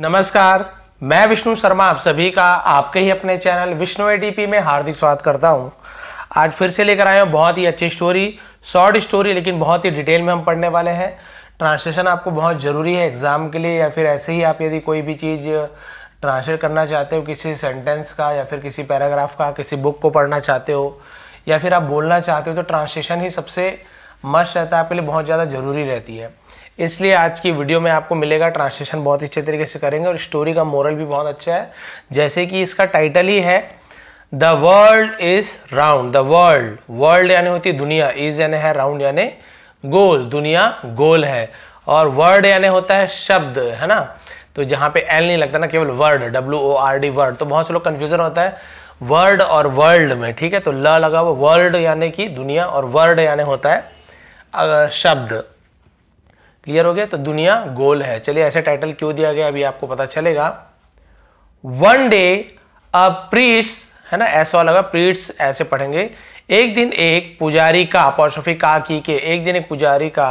नमस्कार मैं विष्णु शर्मा आप सभी का आपके ही अपने चैनल विष्णु एडीपी में हार्दिक स्वागत करता हूं आज फिर से लेकर आए हैं बहुत ही अच्छी स्टोरी शॉर्ट स्टोरी लेकिन बहुत ही डिटेल में हम पढ़ने वाले हैं ट्रांसलेशन आपको बहुत ज़रूरी है एग्ज़ाम के लिए या फिर ऐसे ही आप यदि कोई भी चीज़ ट्रांसलेट करना चाहते हो किसी सेंटेंस का या फिर किसी पैराग्राफ का किसी बुक को पढ़ना चाहते हो या फिर आप बोलना चाहते हो तो ट्रांसलेशन ही सबसे मस्ट रहता है आपके लिए बहुत ज़्यादा ज़रूरी रहती है इसलिए आज की वीडियो में आपको मिलेगा ट्रांसलेशन बहुत अच्छे तरीके से करेंगे और स्टोरी का मोरल भी बहुत अच्छा है जैसे कि इसका टाइटल ही है the world is round the world world यानी होती है दुनिया इज यानी है राउंड यानी गोल दुनिया गोल है और वर्ड यानी होता है शब्द है ना तो जहाँ पे एल नहीं लगता ना केवल word W O R D word तो बहुत से लोग कन्फ्यूजन होता है वर्ड और वर्ल्ड में ठीक है तो ल लगा हुआ वर्ल्ड यानी कि दुनिया और वर्ड यानी होता है शब्द क्लियर हो गया तो दुनिया गोल है चलिए ऐसे टाइटल क्यों दिया गया अभी आपको पता चलेगा वन डे अ प्रीट्स है ना ऐसा वाला होगा प्रीट्स ऐसे पढ़ेंगे एक दिन एक पुजारी का अपॉस्ट्रॉफी का की के एक दिन एक पुजारी का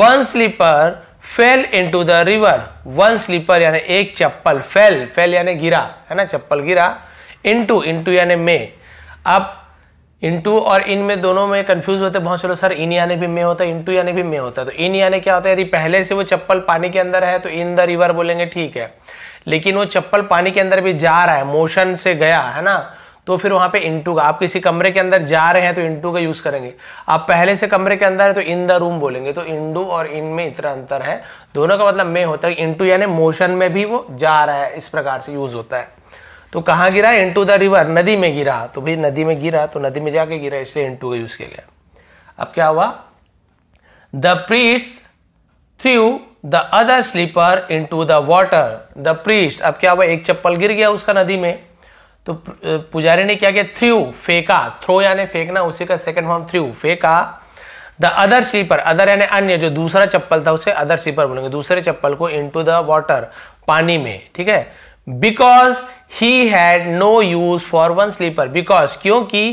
one slipper fell into the river one slipper यानी एक चप्पल फेल फेल यानी गिरा है ना चप्पल गिरा इन टू इन टू यानी में अब इंटू और इन में दोनों में कंफ्यूज होते बहुत चलो सर इन यानी भी मे होता है इंटू यानी भी मे होता है तो इन यानी क्या होता है यदि पहले से वो चप्पल पानी के अंदर है तो इन द रिवर बोलेंगे ठीक है लेकिन वो चप्पल पानी के अंदर भी जा रहा है मोशन से गया है ना तो फिर वहां पे इंटू का आप किसी कमरे के अंदर जा रहे हैं तो इंटू का यूज करेंगे आप पहले से कमरे के अंदर है तो इन द रूम बोलेंगे तो इंडू और इन में इतना अंतर है दोनों का मतलब मे होता है इंटू यानी मोशन में भी वो जा रहा है इस प्रकार से यूज होता है तो कहाँ गिरा इनटू द रिवर नदी में गिरा तो भाई नदी में गिरा तो नदी में जाके गिरा इसलिए इनटू का यूज किया गया अब क्या हुआ the priest threw the other slipper into the water the priest अब क्या हुआ एक चप्पल गिर गया उसका नदी में तो पुजारी ने क्या किया थ्रू फेंका थ्रो यानी फेंकना उसी का सेकंड फॉर्म थ्रू फेंका द अदर स्लीपर अदर यानी अन्य जो दूसरा चप्पल था उसे अदर स्लीपर बोलेंगे दूसरे चप्पल को इनटू द वाटर पानी में ठीक है because he had no use for one slipper because क्योंकि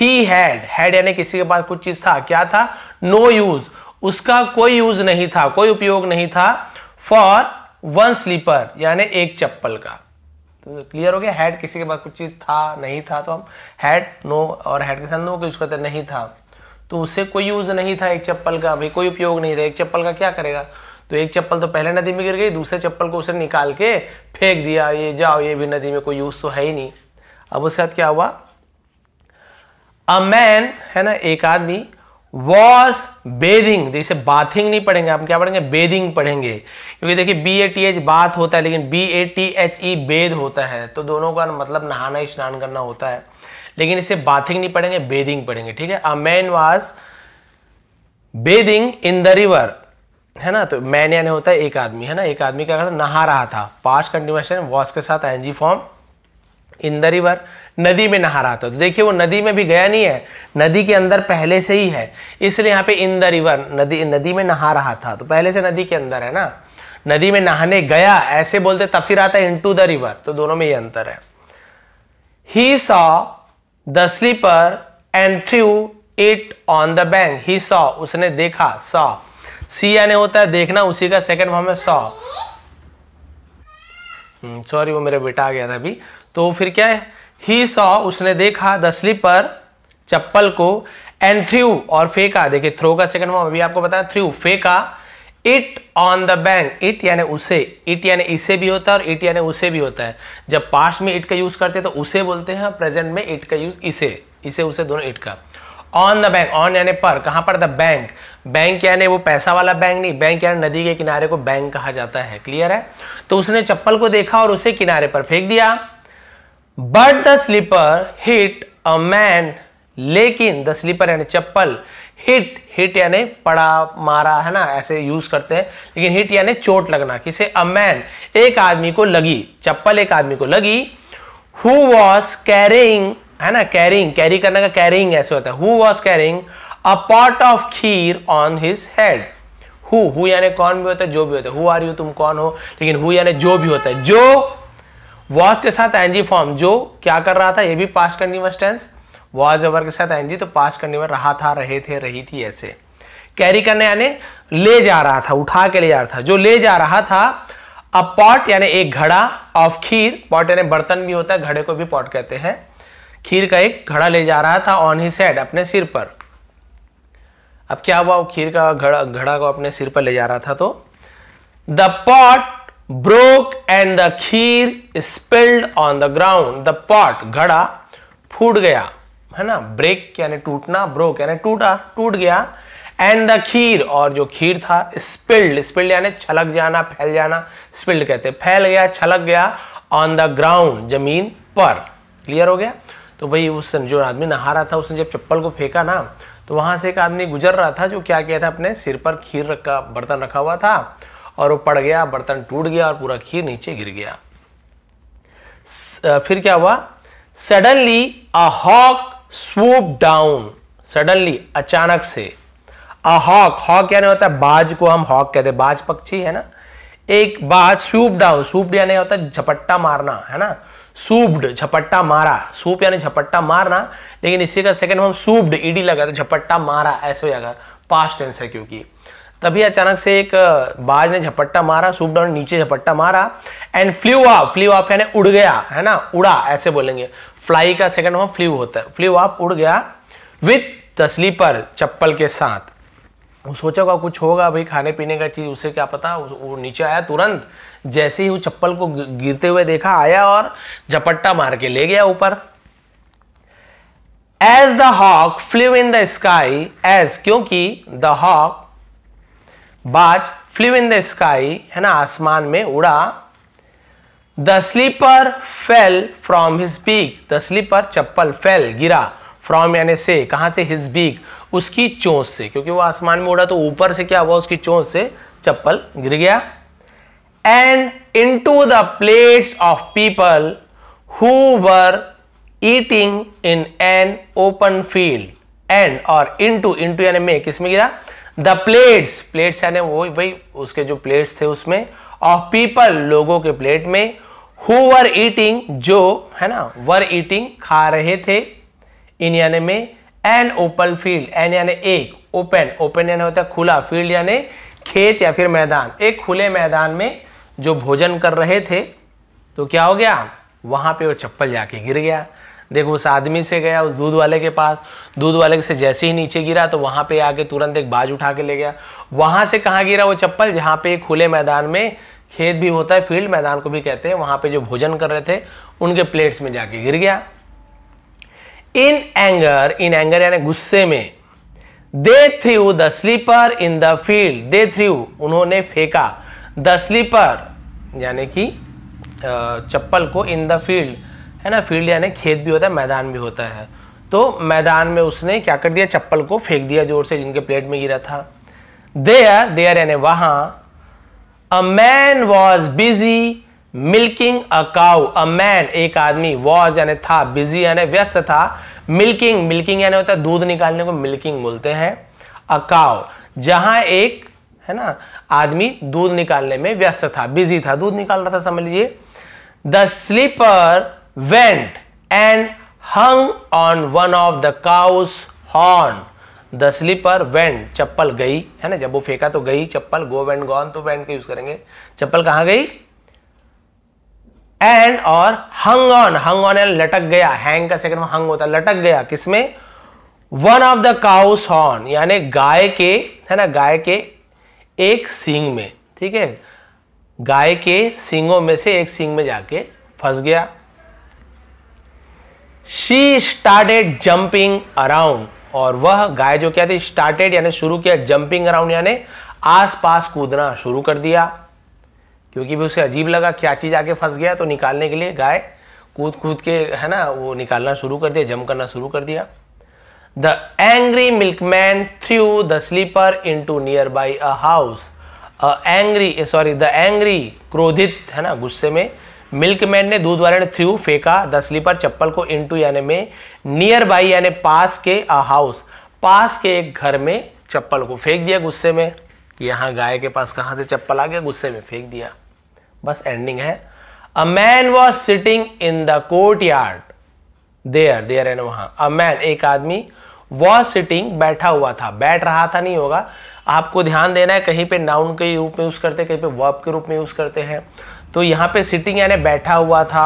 ही हैड हैड यानी किसी के पास कुछ चीज था क्या था नो no यूज उसका कोई यूज नहीं था कोई उपयोग नहीं था फॉर वन स्लीपर यानी एक चप्पल का तो क्लियर हो गया हैड किसी के पास कुछ चीज था नहीं था तो हम हैड नो और हैड के साथ नो का यूज करते नहीं था तो उसे कोई यूज नहीं था एक चप्पल का भाई कोई उपयोग नहीं था एक चप्पल का क्या करेगा तो एक चप्पल तो पहले नदी में गिर गई दूसरे चप्पल को उसने निकाल के फेंक दिया ये जाओ ये भी नदी में कोई यूज़ तो है ही नहीं अब उसके साथ क्या हुआ अ मैन है ना एक आदमी वॉस बेदिंग जैसे बाथिंग नहीं पढ़ेंगे आप क्या पढ़ेंगे बेदिंग पढ़ेंगे क्योंकि देखिए B A T H bath होता है लेकिन B A T H E bathe होता है तो दोनों का मतलब नहाना स्नान करना होता है लेकिन इसे बाथिंग नहीं पढ़ेंगे बेदिंग पढ़ेंगे ठीक है a man was bathing in the river है ना तो मैन यानी होता है एक आदमी है ना एक आदमी क्या करता नहा रहा था पास कंटिन्यूएशन वॉश के साथ NG form in the river नदी में नहा रहा था तो देखिए वो नदी में भी गया नहीं है नदी के अंदर पहले से ही है इसलिए यहाँ पे इन द रिवर नदी नदी में नहा रहा था तो पहले से नदी के अंदर है ना नदी में नहाने गया ऐसे बोलते तब फिर आता इन टू द रिवर तो दोनों में ये अंतर है he saw the slipper and threw it on the bank he saw उसने देखा सॉ सी यानी होता है देखना उसी का सेकंड फॉर्म है सॉ सॉरी हम्म, वो मेरा बेटा आ गया था अभी तो फिर क्या है ही सॉ उसने देखा द स्लीपर चप्पल को एंड थ्रू और फेंका देखिए थ्रो का सेकंड फॉर्म अभी आपको बताया थ्रू फेंका it on the bank it यानी उसे इट यानी इसे भी होता है और इट यानी उसे भी होता है जब पास्ट में इट का यूज करते हैं तो उसे बोलते हैं प्रेजेंट में इट का यूज इसे इसे उसे दोनों इट का ऑन द बैंक ऑन यानी पर कहां पर द बैंक बैंक यानी वो पैसा वाला बैंक नहीं बैंक यानी नदी के किनारे को बैंक कहा जाता है क्लियर है तो उसने चप्पल को देखा और उसे किनारे पर फेंक दिया but the slipper hit a man लेकिन द स्लीपर यानी चप्पल हिट हिट यानी पड़ा मारा है ना ऐसे यूज करते हैं लेकिन हिट यानी चोट लगना किसे अ मैन एक आदमी को लगी चप्पल एक आदमी को लगी हु वॉज कैरिंग है ना कैरिंग कैरी करने का कैरिंग ऐसे होता है who was carrying a pot of kheer on his head who who यानी कौन भी होता है जो भी होता है हु आर यू तुम कौन हो लेकिन हु यानी जो भी होता है जो वॉज के साथ एनजी फॉर्म जो क्या कर रहा था ये भी past continuous tense was were के साथ एनजी तो पास कंटिन्यूस रहा था रहे थे रही थी ऐसे कैरी करने यानी ले जा रहा था उठा के ले जा रहा था जो ले जा रहा था अ पॉट यानी एक घड़ा ऑफ खीर पॉट यानी बर्तन भी होता है घड़े को भी पॉट कहते हैं खीर का एक घड़ा ले जा रहा था ऑन ही सेड अपने सिर पर अब क्या हुआ खीर का घड़ा घड़ा को अपने सिर पर ले जा रहा था तो the pot broke and the kheer spilled on the ground the pot घड़ा फूट गया है ना ब्रेक यानी टूटना ब्रोक यानी टूटा टूट गया एंड द खीर और जो खीर था स्पिल्ड स्पिल्ड यानी छलक जाना फैल जाना स्पिल्ड कहते फैल गया छलक गया ऑन द ग्राउंड जमीन पर क्लियर हो गया तो भाई उस जो आदमी नहा रहा था उसने जब चप्पल को फेंका ना तो वहाँ से एक आदमी गुजर रहा था जो क्या किया था अपने सिर पर खीर रखा बर्तन रखा हुआ था और वो पड़ गया बर्तन टूट गया और पूरा खीर नीचे गिर गया फिर क्या हुआ suddenly a hawk swoop down suddenly अचानक से अ हॉक हॉक नहीं होता है बाज को हम हॉक कहते हैं बाज पक्षी है ना एक बाज स्वूप डाउन स्वूप यानी होता है झपट्टा मारना है ना सूब्ड झपट्टा मारा सूप यानी झपट्टा मारना लेकिन इसी का सेकंड फॉर्म सूब्ड ईडी लगा झपट्टा मारा ऐसे हो जाएगा पास्ट टेंस है क्योंकि तभी अचानक से एक बाज ने झपट्टा मारा सूप डाउन नीचे झपट्टा मारा एंड फ्लू आप फ्लू आप यानी उड़ गया है ना उड़ा ऐसे बोलेंगे फ्लाई का सेकंड फॉर्म फ्लू होता है फ्लू आप उड़ गया विथ द स्लीपर चप्पल के साथ वो सोचा होगा कुछ होगा भाई खाने पीने का चीज़ उसे क्या पता वो नीचे आया तुरंत जैसे ही वो चप्पल को गिरते हुए देखा आया और झपट्टा मार के ले गया ऊपर as the hawk flew in the sky as क्योंकि द हॉक बाज फ्लू इन द स्काई है ना आसमान में उड़ा the slipper fell from his beak the slipper चप्पल फेल गिरा फ्रॉम यानी से कहां से हिज बीक उसकी चोंच से क्योंकि वो आसमान में उड़ा तो ऊपर से क्या हुआ उसकी चोंच से चप्पल गिर गया and into the plates of people who in an open field and और इन टू इन टू यानी में किसमें गिरा द प्लेट्स प्लेट्स यानी वो वही उसके जो प्लेट्स थे उसमें ऑफ पीपल लोगों के प्लेट में हु वर ईटिंग जो है ना वर ईटिंग खा रहे थे इन यानी में एन ओपन फील्ड एन यानी एक ओपन ओपन यानी होता है खुला फील्ड यानी खेत या फिर मैदान एक खुले मैदान में जो भोजन कर रहे थे तो क्या हो गया वहां पे वो चप्पल जाके गिर गया देखो उस आदमी से गया उस दूध वाले के पास दूध वाले से जैसे ही नीचे गिरा तो वहां पे आके तुरंत एक बाज उठा के ले गया वहां से कहाँ गिरा वो चप्पल जहाँ पे खुले मैदान में खेत भी होता है फील्ड मैदान को भी कहते हैं वहां पे जो भोजन कर रहे थे उनके प्लेट्स में जाके गिर गया इन एंगर इन एंगर यानी गुस्से में they threw the slipper in the field they threw उन्होंने फेंका द स्लीपर यानी कि चप्पल को इन द फील्ड है ना फील्ड यानी खेत भी होता है मैदान भी होता है तो मैदान में उसने क्या कर दिया चप्पल को फेंक दिया जोर से जिनके प्लेट में गिरा था दे आर यानी वहां a man was busy milking a cow a man एक आदमी वॉज यानी था बिजी यानी व्यस्त था मिल्किंग मिल्किंग यानी होता है दूध निकालने को मिल्किंग बोलते हैं अकाउ जहां एक है ना आदमी दूध निकालने में व्यस्त था बिजी था दूध निकाल रहा था समझ लीजिए the slipper went and hung on one of the cow's horn the slipper went चप्पल गई है ना जब वो फेंका तो गई चप्पल गो वेंट गॉन तो वेंट का यूज करेंगे चप्पल कहां गई एंड और hung on hung on and लटक गया हैंग का सेकंड में हंग होता लटक गया किसमें one of the cow's horn यानी गाय के है ना गाय के एक सींग में ठीक है गाय के सींगों में से एक सींग में जाके फंस गया शी स्टार्टेड जंपिंग अराउंड और वह गाय जो क्या थी स्टार्टेड यानी शुरू किया जंपिंग अराउंड यानी आसपास कूदना शुरू कर दिया क्योंकि भी उसे अजीब लगा क्या चीज आके फंस गया तो निकालने के लिए गाय कूद कूद के है ना वो निकालना शुरू कर दिया जम करना शुरू कर दिया The threw the slipper into nearby a house a angry sorry the angry क्रोधित है ना गुस्से में मिल्कमैन ने दूध वाले ने थ्रू फेंका द स्लीपर चप्पल को इन टू यानी में नियर बाई यानी पास के अ हाउस पास के एक घर में चप्पल को फेंक दिया गुस्से में यहाँ गाय के पास कहाँ से चप्पल आ गया गुस्से में फेंक दिया बस एंडिंग है a man was sitting in the courtyard there there and वहां अ मैन एक आदमी वॉज सिटिंग बैठा हुआ था बैठ रहा था नहीं होगा आपको ध्यान देना है कहीं पे नाउन के रूप में यूज़ करते हैं कहीं पे वर्ब के रूप में यूज़ करते हैं तो यहाँ पे सिटिंग यानी बैठा हुआ था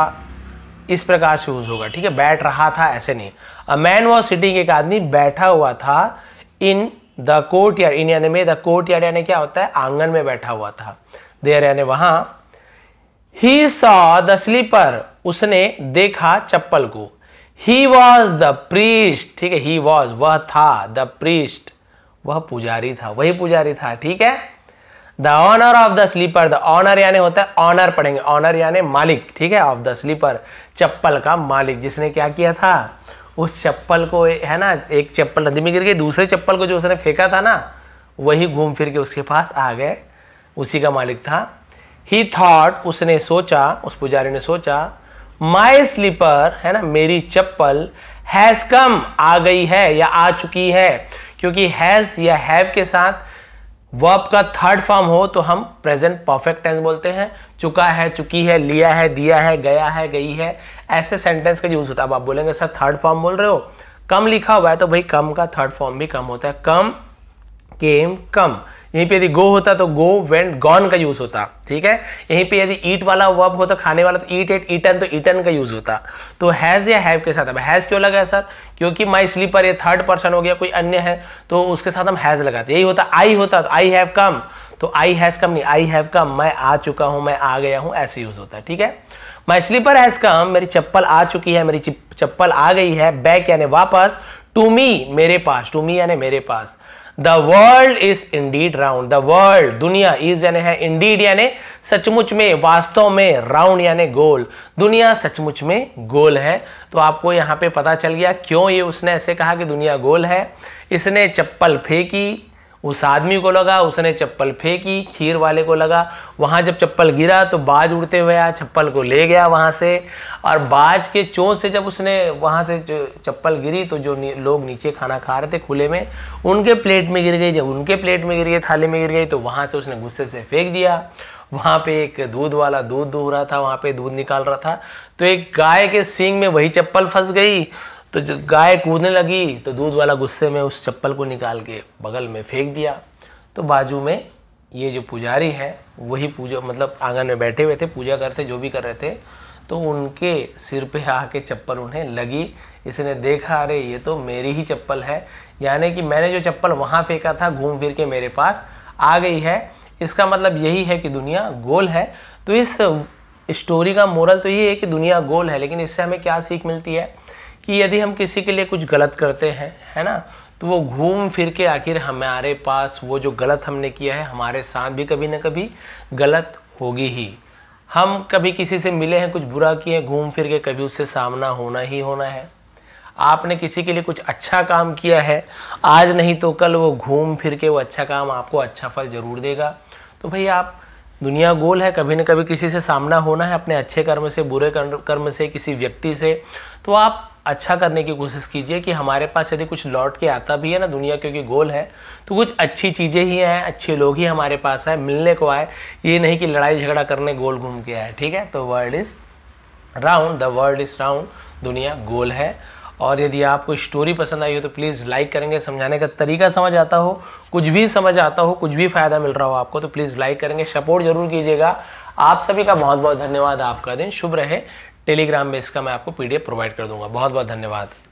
इस प्रकार से यूज़ होगा ठीक है बैठ रहा था ऐसे नहीं अ मैन वॉज सिटिंग एक आदमी बैठा हुआ था in the courtyard in यानी में द कोर्ट यार्ड यानी क्या होता है आंगन में बैठा हुआ था देर यानी वहां ही सॉ द स्लीपर उसने देखा चप्पल को ही वॉज द प्रीस्ट ठीक है ही वॉज वह था द प्रीस्ट वह पुजारी था वही पुजारी था ठीक है the owner of the slipper the owner यानी होता है ऑनर पढ़ेंगे ऑनर यानी मालिक ठीक है ऑफ द स्लीपर चप्पल का मालिक जिसने क्या किया था उस चप्पल को है ना एक चप्पल नदी में गिर गई दूसरे चप्पल को जो उसने फेंका था ना वही घूम फिर के उसके पास आ गए उसी का मालिक था ही थॉट उसने सोचा उस पुजारी ने सोचा माई स्लीपर है ना मेरी चप्पल हैज कम आ गई है या आ चुकी है क्योंकि हैज या हैव के साथ वर्ब का थर्ड फॉर्म हो तो हम प्रेजेंट परफेक्ट टेंस बोलते हैं चुका है चुकी है लिया है दिया है गया है गई है ऐसे सेंटेंस का यूज होता है आप बोलेंगे सर थर्ड फॉर्म बोल रहे हो कम लिखा हुआ है तो भाई कम का थर्ड फॉर्म भी कम होता है कम केम कम यहीं पे यदि गो होता तो गो वेंट गॉन का यूज होता ठीक है यहीं पे यदि ईट वाला वर्ब होता खाने वाला तो ईट एट ईटन तो ईटन का यूज होता तो हैज या हैव के साथ अब हैज क्यों लगा है सर क्योंकि माई स्लीपर ये थर्ड पर्सन हो गया कोई अन्य है तो उसके साथ हम हैज लगाते यही होता आई होता तो आई हैव कम तो आई हैज कम नहीं आई हैव कम मैं आ चुका हूं मैं आ गया हूं ऐसे यूज होता है ठीक है माई स्लीपर हैज कम मेरी चप्पल आ चुकी है मेरी चप्पल आ गई है बैक यानी वापस टू मी मेरे पास टू मी यानी मेरे पास the world is indeed round the world दुनिया इज यानी है इंडीड यानी सचमुच में वास्तव में राउंड यानी गोल दुनिया सचमुच में गोल है तो आपको यहाँ पे पता चल गया क्यों ये उसने ऐसे कहा कि दुनिया गोल है इसने चप्पल फेंकी उस आदमी को लगा उसने चप्पल फेंकी खीर वाले को लगा वहाँ जब चप्पल गिरा तो बाज उड़ते हुए आया चप्पल को ले गया वहाँ से और बाज के चोंच से जब उसने वहाँ से जो चप्पल गिरी तो जो नी, लोग नीचे खाना खा रहे थे खुले में उनके प्लेट में गिर गई जब उनके प्लेट में गिर गई थाली में गिर गई तो वहाँ से उसने गुस्से से फेंक दिया वहाँ पे एक दूध वाला दूध दूह रहा था वहाँ पे दूध निकाल रहा था तो एक गाय के सींग में वही चप्पल फंस गई तो जब गाय कूदने लगी तो दूध वाला गुस्से में उस चप्पल को निकाल के बगल में फेंक दिया तो बाजू में ये जो पुजारी है वही पूजा मतलब आंगन में बैठे हुए थे पूजा करते जो भी कर रहे थे तो उनके सिर पे आके चप्पल उन्हें लगी इसने देखा अरे ये तो मेरी ही चप्पल है यानी कि मैंने जो चप्पल वहाँ फेंका था घूम फिर के मेरे पास आ गई है इसका मतलब यही है कि दुनिया गोल है तो इस स्टोरी का मोरल तो ये है कि दुनिया गोल है लेकिन इससे हमें क्या सीख मिलती है कि यदि हम किसी के लिए कुछ गलत करते हैं है ना तो वो घूम फिर के आखिर हमारे पास वो जो गलत हमने किया है हमारे साथ भी कभी ना कभी गलत होगी ही हम कभी किसी से मिले हैं कुछ बुरा किए हैं घूम फिर के कभी उससे सामना होना ही होना है आपने किसी के लिए कुछ अच्छा काम किया है आज नहीं तो कल वो घूम फिर के वो अच्छा काम आपको अच्छा फल ज़रूर देगा तो भाई आप दुनिया गोल है कभी ना कभी किसी से सामना होना है अपने अच्छे कर्म से बुरे कर्म से किसी व्यक्ति से तो आप अच्छा करने की कोशिश कीजिए कि हमारे पास यदि कुछ लौट के आता भी है ना दुनिया क्योंकि गोल है तो कुछ अच्छी चीज़ें ही हैं अच्छे लोग ही हमारे पास हैं मिलने को आए ये नहीं कि लड़ाई झगड़ा करने गोल घूम के आए ठीक है तो world is round the world is round दुनिया गोल है और यदि आपको स्टोरी पसंद आई हो तो प्लीज़ लाइक करेंगे समझाने का तरीका समझ आता हो कुछ भी समझ आता हो कुछ भी फ़ायदा मिल रहा हो आपको तो प्लीज़ लाइक करेंगे सपोर्ट जरूर कीजिएगा आप सभी का बहुत बहुत धन्यवाद आपका दिन शुभ रहे टेलीग्राम में इसका मैं आपको पीडीएफ प्रोवाइड कर दूंगा बहुत बहुत धन्यवाद